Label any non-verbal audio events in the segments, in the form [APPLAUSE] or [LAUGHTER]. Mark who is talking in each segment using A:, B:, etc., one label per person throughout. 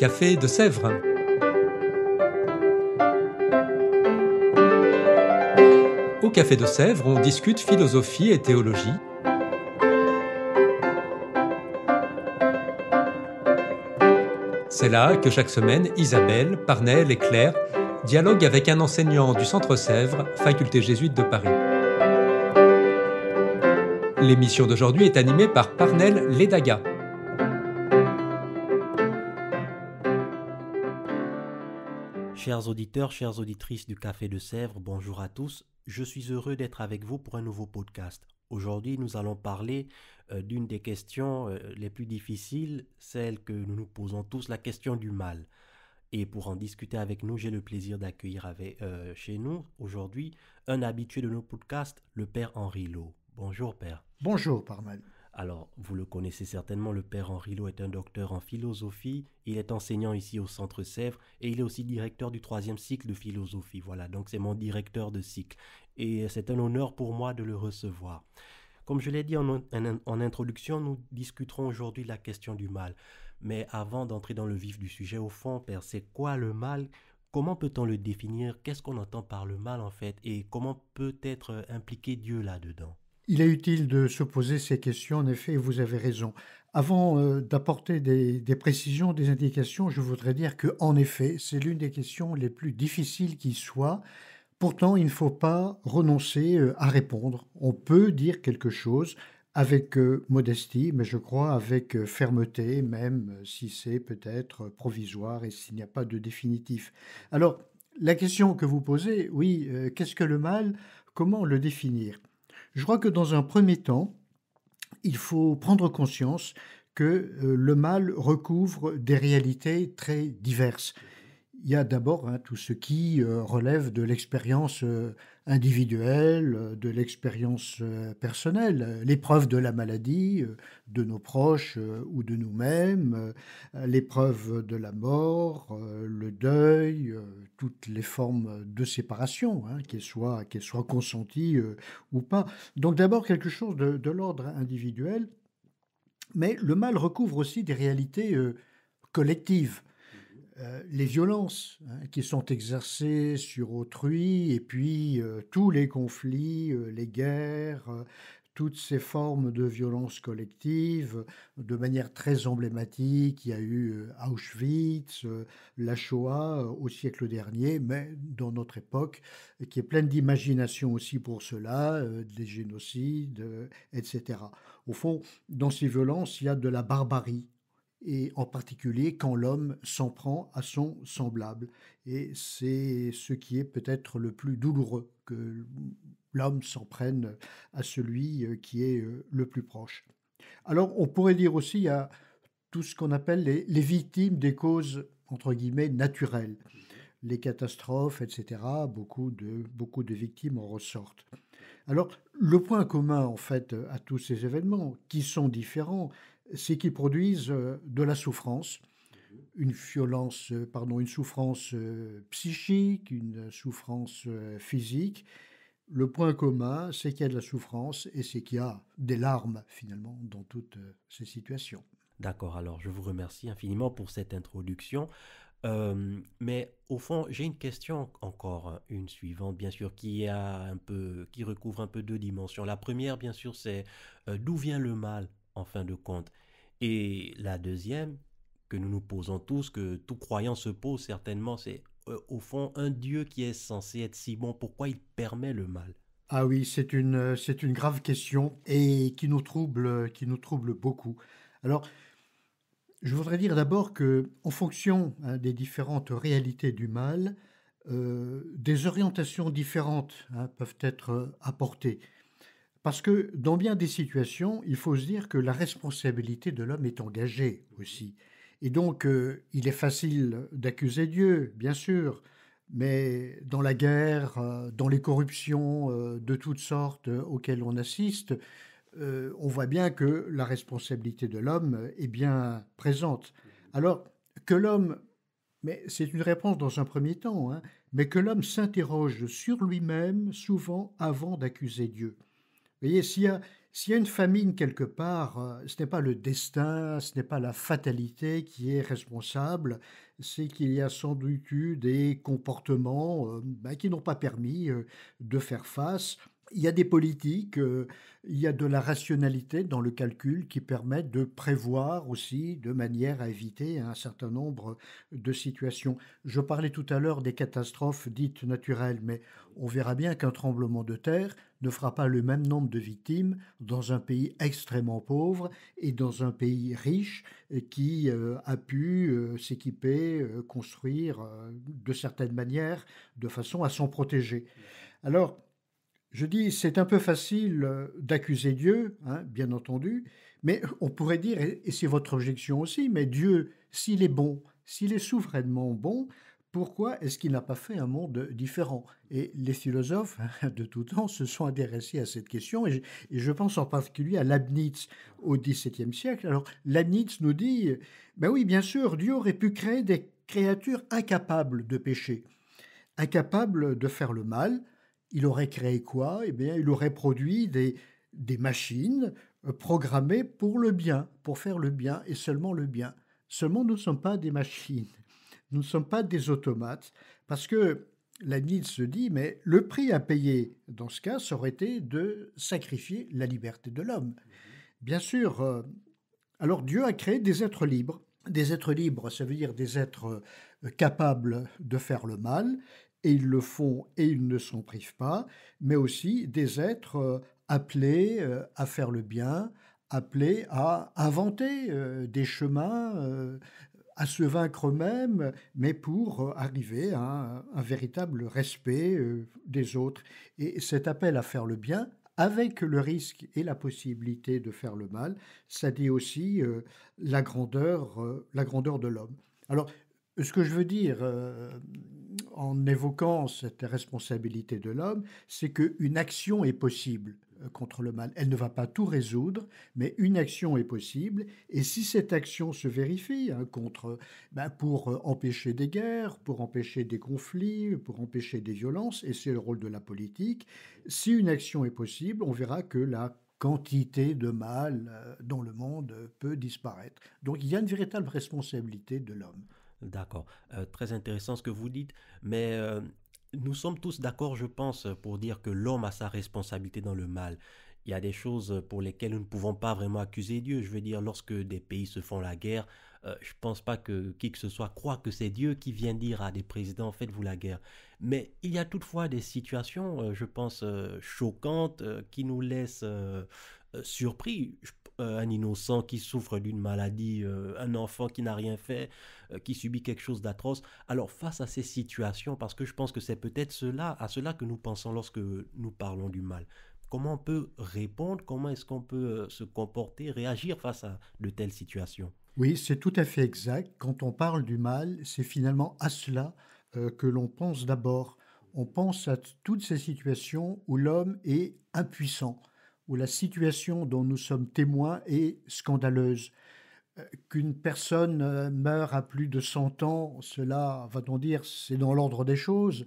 A: Café de Sèvres. Au Café de Sèvres, on discute philosophie et théologie. C'est là que chaque semaine, Isabelle, Parnell et Claire dialoguent avec un enseignant du Centre Sèvres, faculté jésuite de Paris. L'émission d'aujourd'hui est animée
B: par Parnell Ledaga. Chers auditeurs, chères auditrices du Café de Sèvres, bonjour à tous. Je suis heureux d'être avec vous pour un nouveau podcast. Aujourd'hui, nous allons parler euh, d'une des questions euh, les plus difficiles, celle que nous nous posons tous, la question du mal. Et pour en discuter avec nous, j'ai le plaisir d'accueillir avec, euh, chez nous aujourd'hui un habitué de nos podcasts, le père Henri Lowe. Bonjour père. Bonjour Parmel. Alors, vous le connaissez certainement, le père Henri Lowe est un docteur en philosophie, il est enseignant ici au Centre Sèvres et il est aussi directeur du troisième cycle de philosophie. Voilà, donc c'est mon directeur de cycle et c'est un honneur pour moi de le recevoir. Comme je l'ai dit en, introduction, nous discuterons aujourd'hui de la question du mal. Mais avant d'entrer dans le vif du sujet, au fond, Père, c'est quoi le mal Comment peut-on le définir Qu'est-ce qu'on entend par le mal en fait Et comment peut être impliqué Dieu là-dedans
C: il est utile de se poser ces questions, en effet, vous avez raison. Avant euh, d'apporter des, précisions, des indications, je voudrais dire que, en effet, c'est l'une des questions les plus difficiles qui soit. Pourtant, il ne faut pas renoncer euh, à répondre. On peut dire quelque chose avec euh, modestie, mais je crois avec fermeté, même si c'est peut-être provisoire et s'il n'y a pas de définitif. Alors, la question que vous posez, oui, qu'est-ce que le mal Comment le définir je crois que dans un premier temps, il faut prendre conscience que euh, le mal recouvre des réalités très diverses il y a d'abord hein, tout ce qui euh, relève de l'expérience euh, individuelle, euh, de l'expérience personnelle, l'épreuve de la maladie, de nos proches ou de nous-mêmes, l'épreuve de la mort, le deuil, toutes les formes de séparation, hein, qu'elles soient, soient, consenties ou pas. Donc d'abord quelque chose de l'ordre individuel, mais le mal recouvre aussi des réalités collectives euh, les violences hein, qui sont exercées sur autrui et puis euh, tous les conflits, euh, les guerres, toutes ces formes de violence collective, de manière très emblématique. Il y a eu Auschwitz, la Shoah au siècle dernier, mais dans notre époque, qui est pleine d'imagination aussi pour cela, des génocides, etc. Au fond, dans ces violences, il y a de la barbarie et en particulier quand l'homme s'en prend à son semblable. Et c'est ce qui est peut-être le plus douloureux, que l'homme s'en prenne à celui euh, qui est euh, le plus proche. Alors on pourrait dire aussi à tout ce qu'on appelle les, victimes des causes, entre guillemets, naturelles. Les catastrophes, etc., beaucoup beaucoup de victimes en ressortent. Alors, le point commun, en fait, à tous ces événements, qui sont différents, c'est qu'ils produisent euh, de la souffrance, une violence, euh, pardon, une souffrance euh, psychique, une souffrance physique. Le point commun, c'est qu'il y a de la souffrance et c'est qu'il y a des larmes finalement dans
B: toutes ces situations. D'accord, alors je vous remercie infiniment pour cette introduction. mais au fond, j'ai une question encore, une suivante bien sûr, qui a un peu, qui recouvre un peu deux dimensions. La première, bien sûr, c'est d'où vient le mal en fin de compte. Et la deuxième, que nous nous posons tous, que tout croyant se pose certainement, c'est euh, au fond un Dieu qui est censé être si bon, pourquoi il permet le mal
C: Ah oui, c'est une, euh, grave question et qui nous trouble, euh, qui nous trouble beaucoup. Alors, je voudrais dire d'abord que, en fonction hein, des différentes réalités du mal, des orientations différentes hein, peuvent être apportées. Parce que dans bien des situations, il faut se dire que la responsabilité de l'homme est engagée aussi. Et donc, euh, il est facile d'accuser Dieu, bien sûr, mais dans la guerre, euh, dans les corruptions euh, de toutes sortes auxquelles on assiste, on voit bien que la responsabilité de l'homme est bien présente. Alors, que l'homme, mais c'est une réponse dans un premier temps, hein, mais que l'homme s'interroge sur lui-même souvent avant d'accuser Dieu. Vous voyez, s'il y, a une famine quelque part, euh, ce n'est pas le destin, ce n'est pas la fatalité qui est responsable, c'est qu'il y a sans doute eu des comportements euh, ben, qui n'ont pas permis euh, de faire face il y a des politiques, euh, il y a de la rationalité dans le calcul qui permettent de prévoir aussi de manière à éviter un certain nombre de situations. Je parlais tout à l'heure des catastrophes dites naturelles, mais on verra bien qu'un tremblement de terre ne fera pas le même nombre de victimes dans un pays extrêmement pauvre et dans un pays riche euh, qui euh, a pu s'équiper, construire de certaines manières de façon à s'en protéger. Alors, je dis, c'est un peu facile euh, d'accuser Dieu, hein, bien entendu, mais on pourrait dire, et c'est votre objection aussi, mais Dieu, s'il est bon, s'il est souverainement bon, pourquoi est-ce qu'il n'a pas fait un monde différent Et les philosophes hein, de tout temps se sont intéressés à cette question, et je, pense en particulier à Leibniz au XVIIe siècle. Alors Leibniz nous dit, ben oui, bien sûr, Dieu aurait pu créer des créatures incapables de pécher, incapables de faire le mal, il aurait créé quoi Eh bien, il aurait produit des, des machines euh, programmées pour le bien, pour faire le bien et seulement le bien. Seulement, nous ne sommes pas des machines, nous ne sommes pas des automates, parce que Leibniz se dit, mais le prix à payer dans ce cas, ça aurait été de sacrifier la liberté de l'homme. Bien sûr, euh, alors Dieu a créé des êtres libres. Des êtres libres, ça veut dire des êtres euh, capables de faire le mal, et ils le font et ils ne s'en privent pas, mais aussi des êtres euh, appelés euh, à faire le bien, appelés à inventer euh, des chemins, à se vaincre eux-mêmes, mais pour arriver à un, véritable respect des autres. Et cet appel à faire le bien, avec le risque et la possibilité de faire le mal, ça dit aussi la, grandeur, la grandeur de l'homme. Alors, ce que je veux dire, en évoquant cette responsabilité de l'homme, c'est qu'une action est possible euh, contre le mal. Elle ne va pas tout résoudre, mais une action est possible. Et si cette action se vérifie hein, ben, pour euh, empêcher des guerres, pour empêcher des conflits, pour empêcher des violences, et c'est le rôle de la politique, si une action est possible, on verra que la quantité de mal euh, dans le monde peut disparaître. Donc il y a une véritable responsabilité de l'homme.
B: D'accord. Euh, très intéressant ce que vous dites, mais euh, nous sommes tous d'accord, je pense, pour dire que l'homme a sa responsabilité dans le mal. Il y a des choses pour lesquelles nous ne pouvons pas vraiment accuser Dieu. Je veux dire, lorsque des pays se font la guerre, euh, je ne pense pas que qui que ce soit croit que c'est Dieu qui vient dire à des présidents faites-vous la guerre. Mais il y a toutefois des situations, je pense, choquantes qui nous laissent euh, surpris euh, un innocent qui souffre d'une maladie, euh, un enfant qui n'a rien fait, qui subit quelque chose d'atroce. Alors face à ces situations, parce que je pense que c'est peut-être cela, à cela que nous pensons lorsque nous parlons du mal. Comment on peut répondre Comment est-ce qu'on peut se comporter, réagir face à de telles situations
C: Oui, c'est tout à fait exact. Quand on parle du mal, c'est finalement à cela que l'on pense d'abord. On pense à toutes ces situations où l'homme est impuissant où la situation dont nous sommes témoins est scandaleuse. Euh, qu'une personne euh, meure à plus de 100 ans, cela, va-t-on dire, c'est dans l'ordre des choses.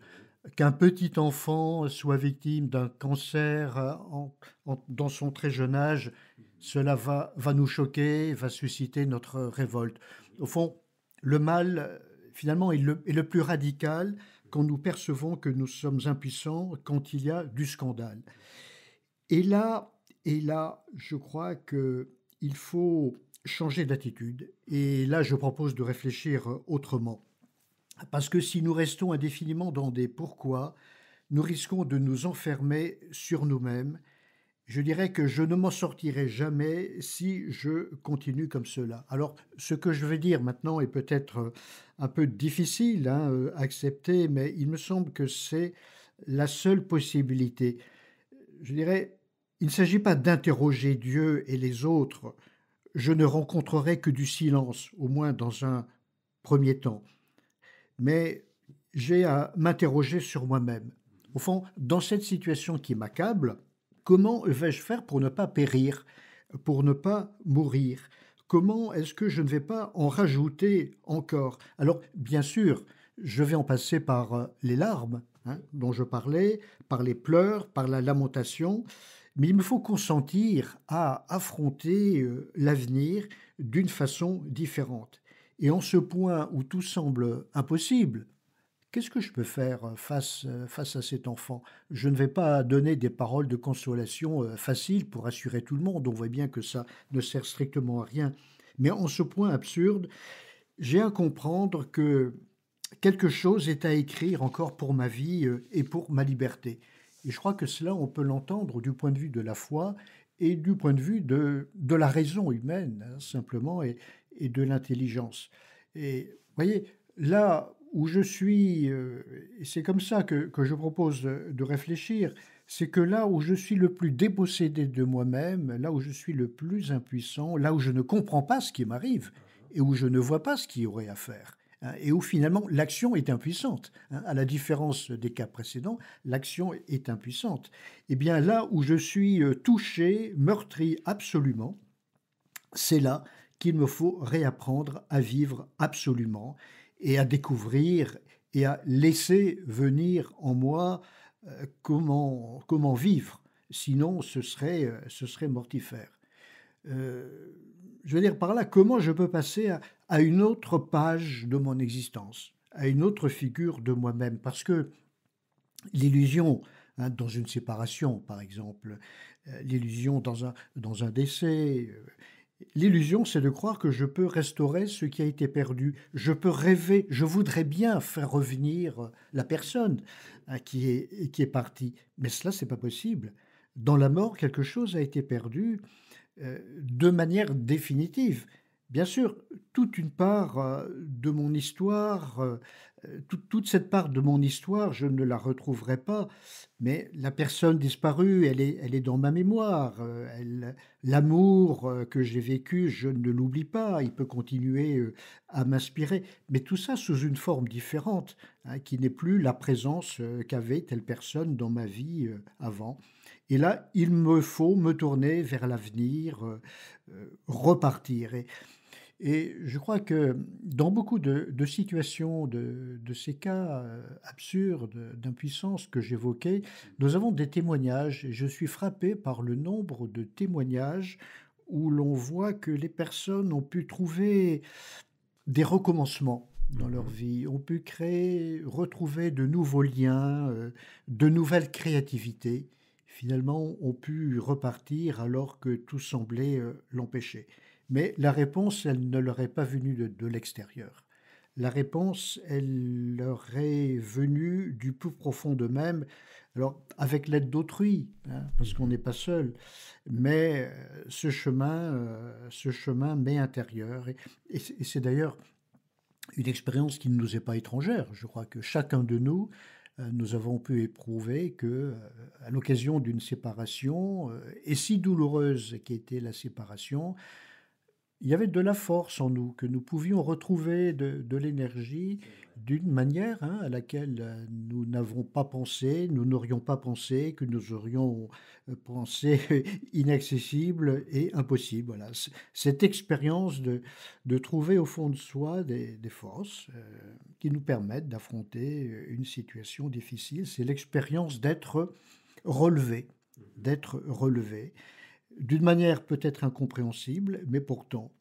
C: Qu'un petit enfant soit victime d'un cancer euh, dans son très jeune âge, cela va, va nous choquer, va susciter notre révolte. Au fond, le mal, finalement, est le, est le plus radical quand nous percevons que nous sommes impuissants, quand il y a du scandale. Et là, et là, je crois qu'il faut changer d'attitude. Et là, je propose de réfléchir euh, autrement. Parce que si nous restons indéfiniment dans des pourquoi, nous risquons de nous enfermer sur nous-mêmes. Je dirais que je ne m'en sortirai jamais si je continue comme cela. Alors, ce que je vais dire maintenant est peut-être euh, un peu difficile hein, euh, à accepter, mais il me semble que c'est la seule possibilité. Je dirais, il ne s'agit pas d'interroger Dieu et les autres. Je ne rencontrerai que du silence, au moins dans un premier temps. Mais j'ai à m'interroger sur moi-même. Au fond, dans cette situation qui m'accable, comment vais-je faire pour ne pas périr, pour ne pas mourir Comment est-ce que je ne vais pas en rajouter encore Alors, bien sûr, je vais en passer par euh, les larmes hein, dont je parlais, par les pleurs, par la lamentation, mais il me faut consentir à affronter euh, l'avenir d'une façon différente. Et en ce point où tout semble impossible, qu'est-ce que je peux faire euh, face, euh, face à cet enfant Je ne vais pas donner des paroles de consolation faciles pour assurer tout le monde, on voit bien que ça ne sert strictement à rien. Mais en ce point absurde, j'ai à comprendre que quelque chose est à écrire encore pour ma vie et pour ma liberté. Et je crois que cela, on peut l'entendre du point de vue de la foi et du point de vue de, de la raison humaine, hein, simplement, et, de l'intelligence. Et vous voyez, là où je suis, euh, c'est comme ça que, que, je propose de réfléchir, c'est que là où je suis le plus dépossédé de moi-même, là où je suis le plus impuissant, là où je ne comprends pas ce qui m'arrive et où je ne vois pas ce qu'il aurait à faire, Hein, et où finalement l'action est impuissante. Hein. à la différence des cas précédents, l'action est impuissante. Et eh bien là où je suis euh, touché, meurtri absolument, c'est là qu'il me faut réapprendre à vivre absolument et à découvrir et à laisser venir en moi euh, comment, comment vivre. Sinon, ce serait, euh, ce serait mortifère je veux dire par là comment je peux passer à, une autre page de mon existence, à une autre figure de moi-même. Parce que l'illusion hein, dans une séparation, par exemple, euh, l'illusion dans un, dans un décès, euh, l'illusion c'est de croire que je peux restaurer ce qui a été perdu, je peux rêver, je voudrais bien faire revenir la personne hein, qui, est, qui est partie. Mais cela, c'est pas possible. Dans la mort, quelque chose a été perdu euh, de manière définitive. Bien sûr, toute une part euh, de mon histoire, euh, toute, cette part de mon histoire, je ne la retrouverai pas, mais la personne disparue, elle est, dans ma mémoire. L'amour que j'ai vécu, je ne l'oublie pas, il peut continuer à m'inspirer, mais tout ça sous une forme différente, hein, qui n'est plus la présence qu'avait telle personne dans ma vie avant. Et là, il me faut me tourner vers l'avenir, euh, euh, repartir. Et, je crois que dans beaucoup de, situations, de, de, ces cas euh, absurdes d'impuissance que j'évoquais, nous avons des témoignages. Et je suis frappé par le nombre de témoignages où l'on voit que les personnes ont pu trouver des recommencements dans leur mmh. vie, ont pu créer, retrouver de nouveaux liens, de nouvelles créativités finalement ont pu repartir alors que tout semblait euh, l'empêcher. Mais la réponse, elle ne leur est pas venue de, l'extérieur. La réponse, elle leur est venue du plus profond d'eux-mêmes, alors avec l'aide d'autrui, hein, parce qu'on n'est pas seul, mais euh, ce chemin, euh, ce chemin mais intérieur, et c'est d'ailleurs une expérience qui ne nous est pas étrangère. Je crois que chacun de nous euh, nous avons pu éprouver que, euh, à l'occasion d'une séparation, euh, et si douloureuse qu'était la séparation, il y avait de la force en nous, que nous pouvions retrouver de, l'énergie d'une manière hein, à laquelle euh, nous n'avons pas pensé, nous n'aurions pas pensé, que nous aurions euh, pensé [LAUGHS] inaccessible et impossible. Voilà. Cette expérience de, trouver au fond de soi des, forces euh, qui nous permettent d'affronter une situation difficile, c'est l'expérience d'être relevé, mm-hmm. d'être relevé d'une manière peut-être incompréhensible, mais pourtant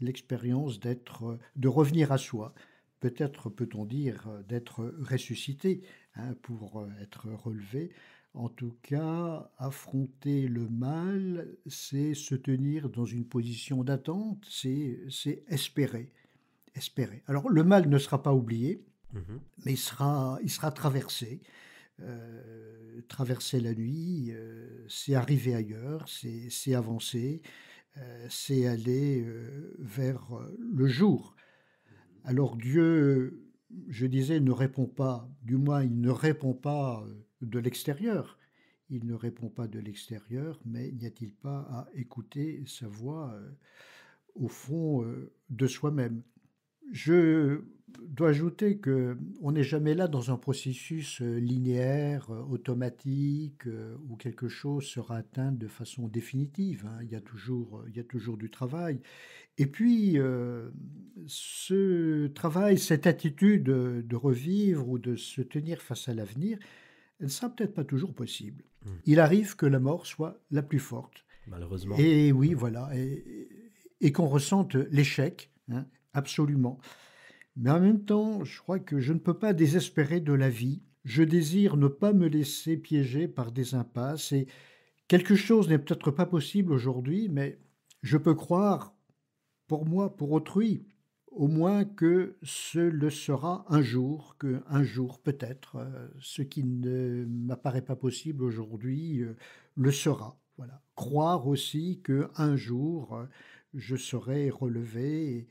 C: l'expérience d'être, de revenir à soi, peut-être peut-on dire d'être ressuscité hein, pour euh, être relevé. En tout cas, affronter le mal, c'est se tenir dans une position d'attente, c'est espérer, espérer. Alors le mal ne sera pas oublié, mmh mais sera, il sera traversé. Euh, traverser la nuit, euh, c'est arriver ailleurs, c'est avancer, c'est euh, aller vers le jour. Alors Dieu, je disais, ne répond pas, du moins il ne répond pas de l'extérieur. Il ne répond pas de l'extérieur, mais n'y a-t-il pas à écouter sa voix au fond de soi-même Je dois ajouter que on n'est jamais là dans un processus euh, linéaire, euh, automatique, euh, où quelque chose sera atteint de façon définitive. Hein. Il y a toujours, il y a toujours du travail. Et puis, ce travail, cette attitude de revivre ou de se tenir face à l'avenir, elle ne sera peut-être pas toujours possible. Hmm. Il arrive que la mort soit la plus forte.
B: Malheureusement. Et
C: oui, voilà. Et, qu'on ressente l'échec, hein, absolument. Mais en même temps, je crois que je ne peux pas désespérer de la vie. Je désire ne pas me laisser piéger par des impasses et quelque chose n'est peut-être pas possible aujourd'hui, mais je peux croire, pour moi, pour autrui, au moins que ce le sera un jour, que un jour peut-être, euh, ce qui ne m'apparaît pas possible aujourd'hui euh, le sera. Voilà. Croire aussi que un jour euh, je serai relevé. Et,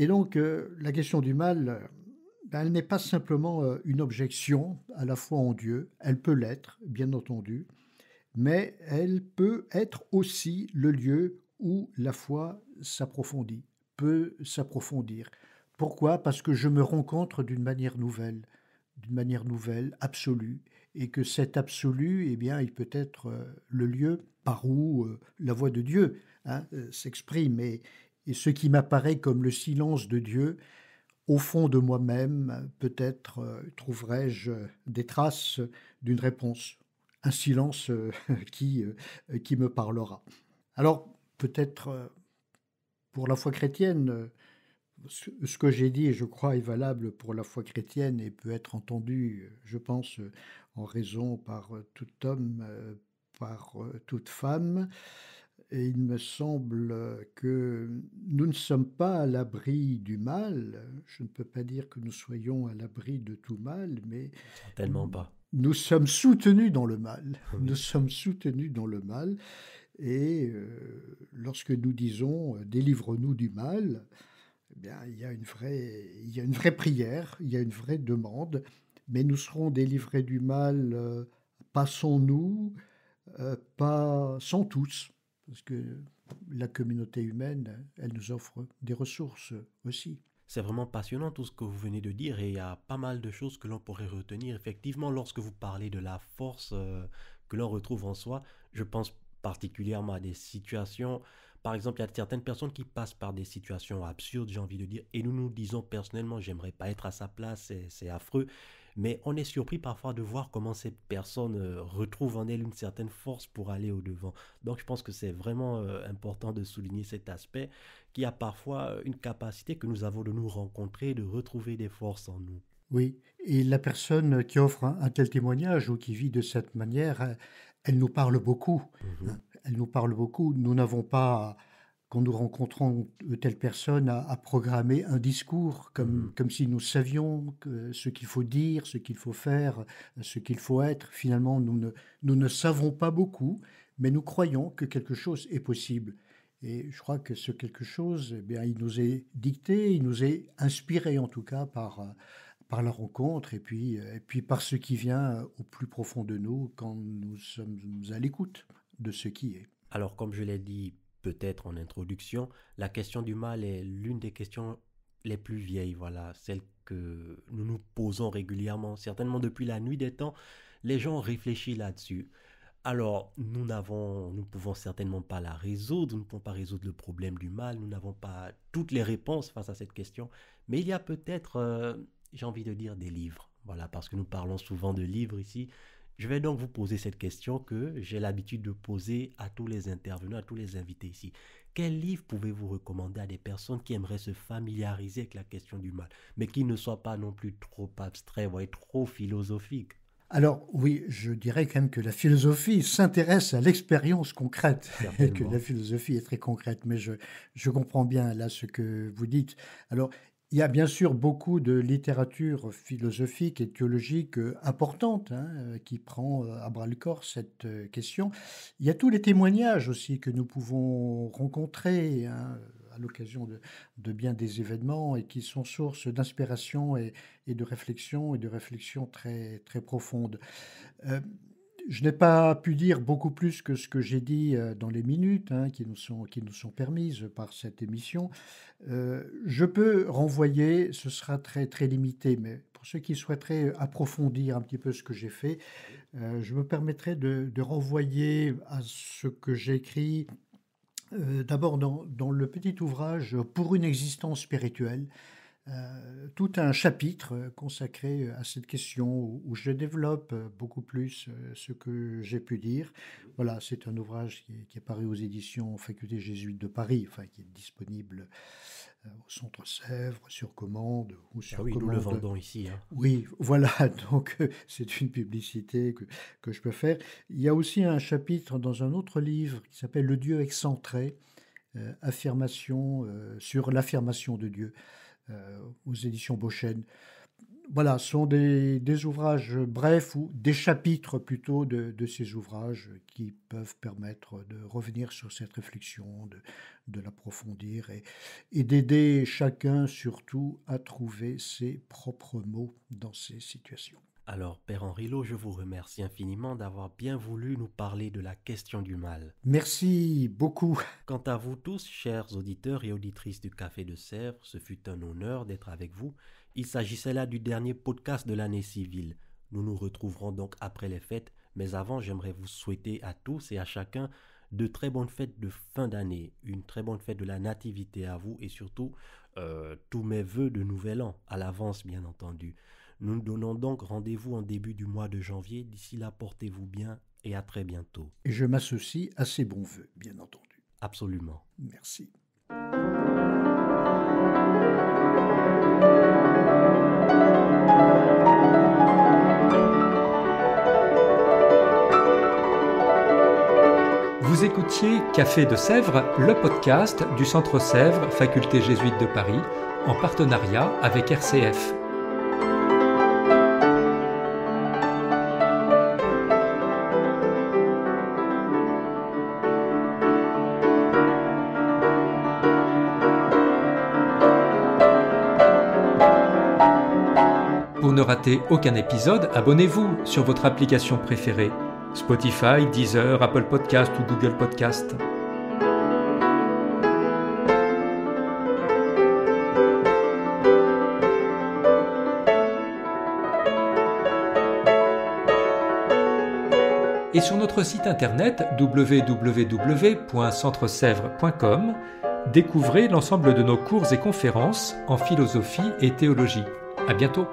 C: et donc, euh, la question du mal, euh, ben, elle n'est pas simplement euh, une objection à la foi en Dieu, elle peut l'être, bien entendu, mais elle peut être aussi le lieu où la foi s'approfondit, peut s'approfondir. Pourquoi Parce que je me rencontre d'une manière nouvelle, d'une manière nouvelle, absolue, et que cet absolu, eh bien, il peut être le lieu par où la voix de Dieu hein, s'exprime et, et ce qui m'apparaît comme le silence de Dieu, au fond de moi-même, peut-être euh, trouverai-je des traces d'une réponse, un silence euh, [LAUGHS] qui, euh, qui me parlera. Alors, peut-être pour la foi chrétienne, ce que j'ai dit, je crois, est valable pour la foi chrétienne et peut être entendu, je pense, en raison par tout homme, par toute femme. Et il me semble que nous ne sommes pas à l'abri du mal. Je ne peux pas dire que nous soyons à l'abri de tout mal, mais tellement pas. Nous sommes soutenus dans le mal. Nous sommes soutenus dans le mal. Et euh, lorsque nous disons euh, délivre-nous du mal, eh bien, il y, a une vraie, il y a une vraie prière, il y a une vraie demande. Mais nous serons délivrés du mal, euh, pas sans nous, pas sans tous. Parce que la communauté humaine, elle nous offre des ressources aussi.
B: C'est vraiment passionnant tout ce que vous venez de dire et il y a pas mal de choses que l'on pourrait retenir. Effectivement, lorsque vous parlez de la force euh, que l'on retrouve en soi, je pense particulièrement à des situations, par exemple, il y a certaines personnes qui passent par des situations absurdes, j'ai envie de dire, et nous nous disons personnellement, j'aimerais pas être à sa place, c'est affreux. Mais on est surpris parfois de voir comment ces personnes euh, retrouvent en elles une certaine force pour aller au-devant. Donc je pense que c'est vraiment euh, important de souligner cet aspect qui a parfois euh, une capacité que nous avons de nous rencontrer, de retrouver des forces en nous.
C: Oui, et la personne qui offre un, tel témoignage ou qui vit de cette manière, elle nous parle beaucoup. Mhm. Elle nous parle beaucoup. Nous n'avons pas quand nous rencontrons telle personne, à, programmer un discours, comme, mm-hmm. comme si nous savions que, ce qu'il faut dire, ce qu'il faut faire, ce qu'il faut être. Finalement, nous ne, nous ne savons pas beaucoup, mais nous croyons que quelque chose est possible. Et je crois que ce quelque chose, eh bien, il nous est dicté, il nous est inspiré en tout cas par, par la rencontre et puis, et puis par ce qui vient au plus profond de nous
B: quand nous sommes à l'écoute de ce qui est. Alors, comme je l'ai dit peut-être en introduction, la question du mal est l'une des questions les plus vieilles, voilà, celle que nous nous posons régulièrement, certainement depuis la nuit des temps, les gens réfléchissent là-dessus. Alors, nous n'avons, nous pouvons certainement pas la résoudre, nous ne pouvons pas résoudre le problème du mal, nous n'avons pas toutes les réponses face à cette question, mais il y a peut-être, euh, j'ai envie de dire, des livres. Voilà, parce que nous parlons souvent de livres ici, je vais donc vous poser cette question que j'ai l'habitude de poser à tous les intervenants, à tous les invités ici. Quel livre pouvez-vous recommander à des personnes qui aimeraient se familiariser avec la question du mal, mais qui ne soient pas non plus trop abstraits, voire trop philosophiques
C: alors oui, je dirais quand même que la philosophie s'intéresse à l'expérience concrète, [LAUGHS] et que la philosophie est très concrète, mais je, je comprends bien là ce que vous dites. Alors il y a bien sûr beaucoup de littérature philosophique et théologique euh, importante hein, euh, qui prend euh, à bras le corps cette question. Il y a tous les témoignages aussi que nous pouvons rencontrer hein, à l'occasion de, bien des événements et qui sont source d'inspiration et, de réflexion et de réflexion très, très profonde. Je n'ai pas pu dire beaucoup plus que ce que j'ai dit euh, dans les minutes hein, qui, nous sont, qui nous sont permises par cette émission. Euh, je peux renvoyer, ce sera très, très limité, mais pour ceux qui souhaiteraient approfondir un petit peu ce que j'ai fait, euh, je me permettrai de, renvoyer à ce que j'ai écrit d'abord dans, le petit ouvrage Pour une existence spirituelle euh, tout un chapitre euh, consacré euh, à cette question où je développe beaucoup plus ce que j'ai pu dire. Voilà, c'est un ouvrage qui est, paru aux éditions Faculté jésuite de Paris, enfin qui est disponible au centre Sèvres, sur commande ou ah sur ah oui, Nous le vendons ici. Hein. Oui, voilà, [LAUGHS] donc c'est une publicité que, que, je peux faire. Il y a aussi un chapitre dans un autre livre qui s'appelle Le Dieu excentré, affirmation sur l'affirmation de Dieu. Euh, aux éditions Beauchesne. Voilà, ce sont des, ouvrages brefs ou des chapitres plutôt de, ces ouvrages qui peuvent permettre de revenir sur cette réflexion, de, l'approfondir et d'aider chacun surtout à trouver ses propres mots dans ces situations.
B: Alors, Père Henri je vous remercie infiniment d'avoir bien voulu nous parler de la question du mal. Merci beaucoup. Quant à vous tous, chers auditeurs et auditrices du Café de Sèvres, ce fut un honneur d'être avec vous. Il s'agissait là du dernier podcast de l'année civile. Nous nous retrouverons donc après les fêtes, mais avant, j'aimerais vous souhaiter à tous et à chacun de très bonnes fêtes de fin d'année, une très bonne fête de la Nativité à vous et surtout euh, tous mes voeux de Nouvel An, à l'avance bien entendu. Nous nous donnons donc rendez-vous en début du mois de janvier. D'ici là, portez-vous bien et à très bientôt.
C: Et je m'associe à ces bons voeux, bien
B: entendu. Absolument.
C: Merci.
A: Vous écoutiez Café de Sèvres, le podcast du Centre Sèvres, Faculté jésuite de Paris, en partenariat avec RCF, rater aucun épisode, abonnez-vous sur votre application préférée Spotify, Deezer, Apple Podcast ou Google Podcast. Et sur notre site internet www.centresèvres.com, découvrez l'ensemble de nos cours et conférences en philosophie et théologie. À bientôt!